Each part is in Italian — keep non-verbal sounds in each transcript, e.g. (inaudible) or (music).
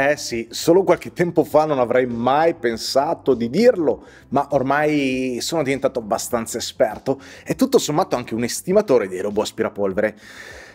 Eh sì, solo qualche tempo fa non avrei mai pensato di dirlo, ma ormai sono diventato abbastanza esperto e tutto sommato anche un estimatore dei robot aspirapolvere.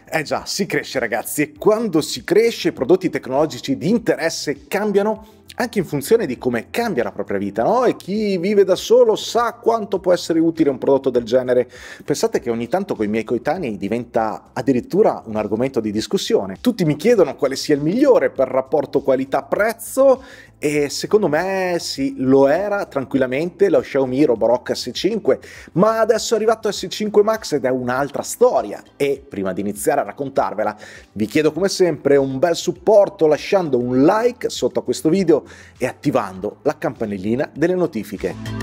Eh già, si cresce ragazzi e quando si cresce i prodotti tecnologici di interesse cambiano anche in funzione di come cambia la propria vita, no? E chi vive da solo sa quanto può essere utile un prodotto del genere. Pensate che ogni tanto con i miei coetanei diventa addirittura un argomento di discussione. Tutti mi chiedono quale sia il migliore per rapporto qualità-prezzo e secondo me sì, lo era tranquillamente lo Xiaomi Roborock S5, ma adesso è arrivato S5 Max ed è un'altra storia. E prima di iniziare a raccontarvela, vi chiedo come sempre un bel supporto lasciando un like sotto a questo video e attivando la campanellina delle notifiche.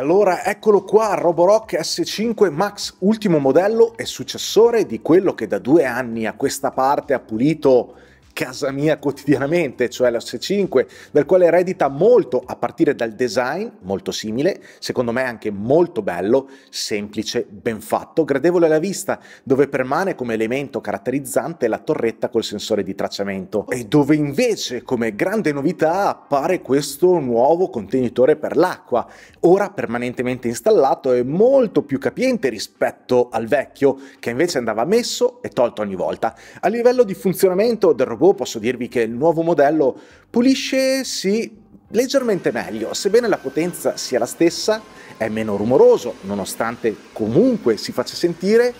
allora eccolo qua, Roborock S5 Max, ultimo modello e successore di quello che da due anni a questa parte ha pulito casa mia quotidianamente, cioè la S5, dal quale eredita molto a partire dal design, molto simile, secondo me anche molto bello, semplice, ben fatto, gradevole alla vista, dove permane come elemento caratterizzante la torretta col sensore di tracciamento e dove invece come grande novità appare questo nuovo contenitore per l'acqua, ora permanentemente installato e molto più capiente rispetto al vecchio che invece andava messo e tolto ogni volta. A livello di funzionamento del robot posso dirvi che il nuovo modello pulisce, sì, leggermente meglio, sebbene la potenza sia la stessa, è meno rumoroso, nonostante comunque si faccia sentire,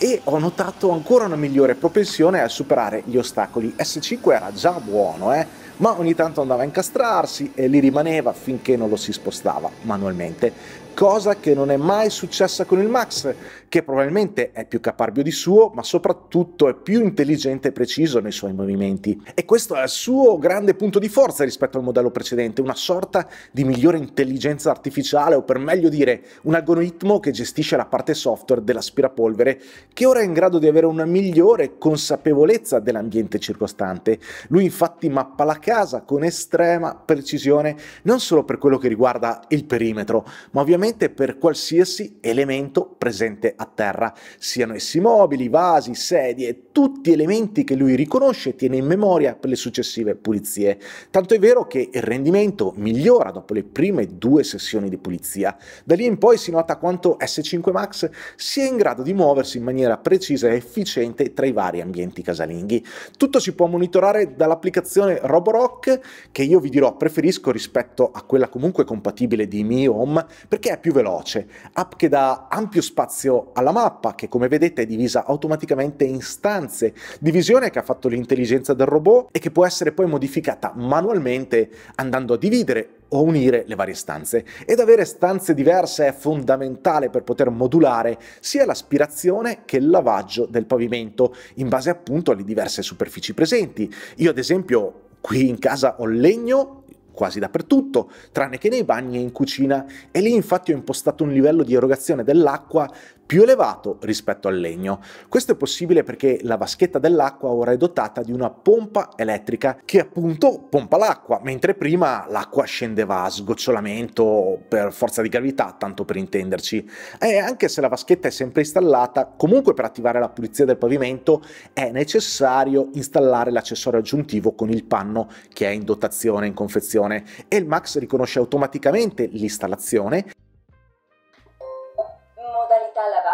e ho notato ancora una migliore propensione a superare gli ostacoli. S5 era già buono, eh? ma ogni tanto andava a incastrarsi e lì rimaneva finché non lo si spostava manualmente, cosa che non è mai successa con il Max, che probabilmente è più caparbio di suo, ma soprattutto è più intelligente e preciso nei suoi movimenti. E questo è il suo grande punto di forza rispetto al modello precedente, una sorta di migliore intelligenza artificiale, o per meglio dire, un algoritmo che gestisce la parte software dell'aspirapolvere, che ora è in grado di avere una migliore consapevolezza dell'ambiente circostante. Lui infatti mappa la casa con estrema precisione, non solo per quello che riguarda il perimetro, ma ovviamente per qualsiasi elemento presente a terra, siano essi mobili, vasi, sedie, tutti elementi che lui riconosce e tiene in memoria per le successive pulizie. Tanto è vero che il rendimento migliora dopo le prime due sessioni di pulizia. Da lì in poi si nota quanto S5 Max sia in grado di muoversi in maniera precisa e efficiente tra i vari ambienti casalinghi. Tutto si può monitorare dall'applicazione Roborock rock che io vi dirò preferisco rispetto a quella comunque compatibile di Mi Home perché è più veloce, app che dà ampio spazio alla mappa che come vedete è divisa automaticamente in stanze, divisione che ha fatto l'intelligenza del robot e che può essere poi modificata manualmente andando a dividere o unire le varie stanze. Ed avere stanze diverse è fondamentale per poter modulare sia l'aspirazione che il lavaggio del pavimento in base appunto alle diverse superfici presenti. Io ad esempio Qui in casa ho legno quasi dappertutto, tranne che nei bagni e in cucina, e lì infatti ho impostato un livello di erogazione dell'acqua più elevato rispetto al legno. Questo è possibile perché la vaschetta dell'acqua ora è dotata di una pompa elettrica che appunto pompa l'acqua, mentre prima l'acqua scendeva a sgocciolamento per forza di gravità, tanto per intenderci. E anche se la vaschetta è sempre installata, comunque per attivare la pulizia del pavimento è necessario installare l'accessorio aggiuntivo con il panno che è in dotazione in confezione e il Max riconosce automaticamente l'installazione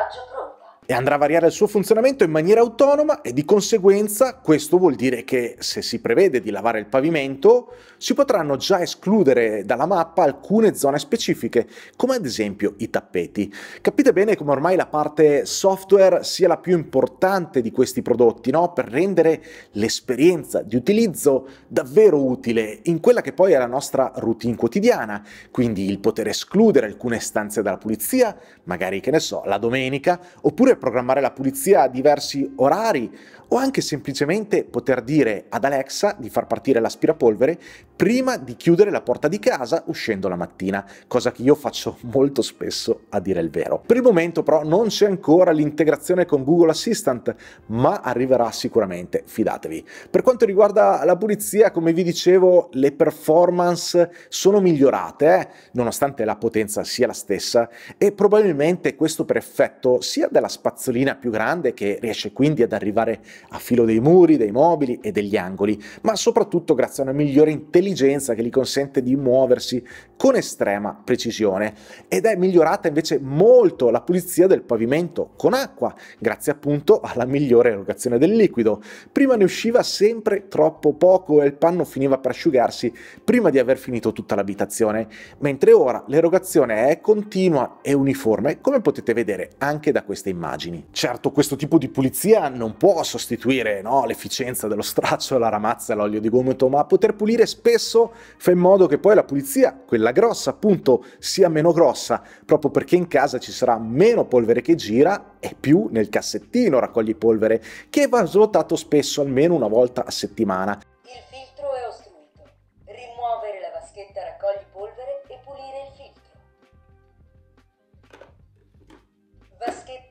ódio pro e andrà a variare il suo funzionamento in maniera autonoma e di conseguenza questo vuol dire che se si prevede di lavare il pavimento si potranno già escludere dalla mappa alcune zone specifiche come ad esempio i tappeti. Capite bene come ormai la parte software sia la più importante di questi prodotti no? per rendere l'esperienza di utilizzo davvero utile in quella che poi è la nostra routine quotidiana, quindi il poter escludere alcune stanze dalla pulizia, magari che ne so, la domenica, oppure oppure programmare la pulizia a diversi orari, o anche semplicemente poter dire ad Alexa di far partire l'aspirapolvere prima di chiudere la porta di casa uscendo la mattina, cosa che io faccio (laughs) molto spesso a dire il vero. Per il momento però non c'è ancora l'integrazione con Google Assistant, ma arriverà sicuramente, fidatevi. Per quanto riguarda la pulizia, come vi dicevo, le performance sono migliorate, eh? nonostante la potenza sia la stessa, e probabilmente questo per effetto sia della spazzolina più grande che riesce quindi ad arrivare a filo dei muri, dei mobili e degli angoli, ma soprattutto grazie a una migliore intelligenza che gli consente di muoversi con estrema precisione. Ed è migliorata invece molto la pulizia del pavimento con acqua, grazie appunto alla migliore erogazione del liquido. Prima ne usciva sempre troppo poco e il panno finiva per asciugarsi prima di aver finito tutta l'abitazione, mentre ora l'erogazione è continua e uniforme, come potete vedere anche da questa immagine immagini. Certo, questo tipo di pulizia non può sostituire no, l'efficienza dello straccio, la ramazza e l'olio di gomito, ma poter pulire spesso fa in modo che poi la pulizia, quella grossa appunto, sia meno grossa, proprio perché in casa ci sarà meno polvere che gira e più nel cassettino raccogli polvere, che va svuotato spesso almeno una volta a settimana. Il filtro è ostruito. Rimuovere la vaschetta raccogli polvere e pulire il filtro. Vaschetta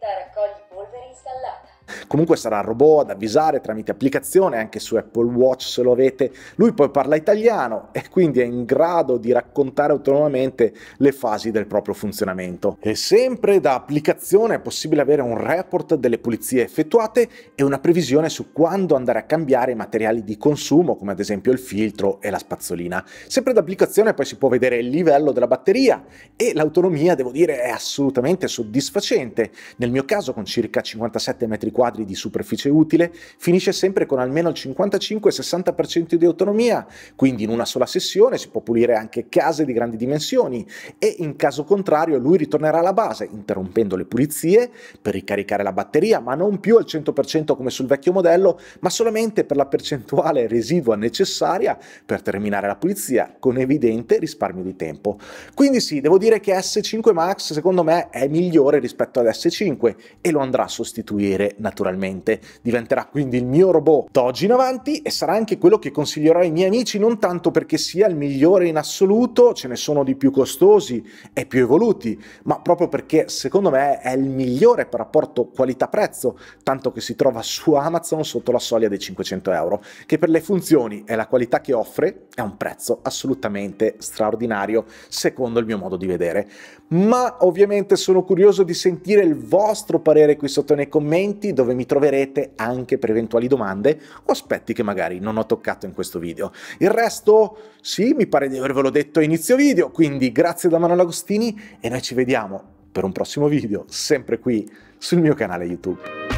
Thanks a lot. Comunque sarà il robot ad avvisare tramite applicazione anche su Apple Watch se lo avete. Lui poi parla italiano e quindi è in grado di raccontare autonomamente le fasi del proprio funzionamento. E sempre da applicazione è possibile avere un report delle pulizie effettuate e una previsione su quando andare a cambiare i materiali di consumo come ad esempio il filtro e la spazzolina. Sempre da applicazione poi si può vedere il livello della batteria e l'autonomia devo dire è assolutamente soddisfacente. Nel mio caso con circa 57 metri quadri quadri di superficie utile, finisce sempre con almeno il 55-60% di autonomia, quindi in una sola sessione si può pulire anche case di grandi dimensioni e in caso contrario lui ritornerà alla base interrompendo le pulizie per ricaricare la batteria, ma non più al 100% come sul vecchio modello, ma solamente per la percentuale residua necessaria per terminare la pulizia con evidente risparmio di tempo. Quindi sì, devo dire che S5 Max secondo me è migliore rispetto ad S5 e lo andrà a sostituire naturalmente naturalmente. Diventerà quindi il mio robot da oggi in avanti e sarà anche quello che consiglierò ai miei amici non tanto perché sia il migliore in assoluto, ce ne sono di più costosi e più evoluti, ma proprio perché secondo me è il migliore per rapporto qualità-prezzo, tanto che si trova su Amazon sotto la soglia dei 500 euro, che per le funzioni e la qualità che offre è un prezzo assolutamente straordinario, secondo il mio modo di vedere. Ma ovviamente sono curioso di sentire il vostro parere qui sotto nei commenti, dove dove mi troverete anche per eventuali domande o aspetti che magari non ho toccato in questo video. Il resto, sì, mi pare di avervelo detto a inizio video, quindi grazie da Manuel Agostini e noi ci vediamo per un prossimo video, sempre qui sul mio canale YouTube.